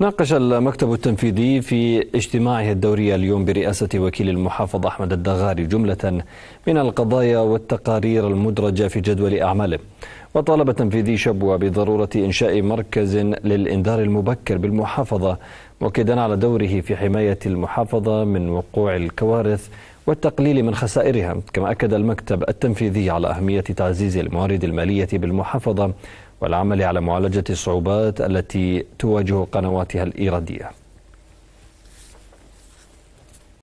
ناقش المكتب التنفيذي في اجتماعه الدوري اليوم برئاسة وكيل المحافظ أحمد الدغاري جملة من القضايا والتقارير المدرجة في جدول أعماله وطالب تنفيذي شبوة بضرورة إنشاء مركز للإنذار المبكر بالمحافظة مؤكدا على دوره في حماية المحافظة من وقوع الكوارث والتقليل من خسائرها كما أكد المكتب التنفيذي على أهمية تعزيز الموارد المالية بالمحافظة والعمل على معالجة الصعوبات التي تواجه قنواتها الإيرادية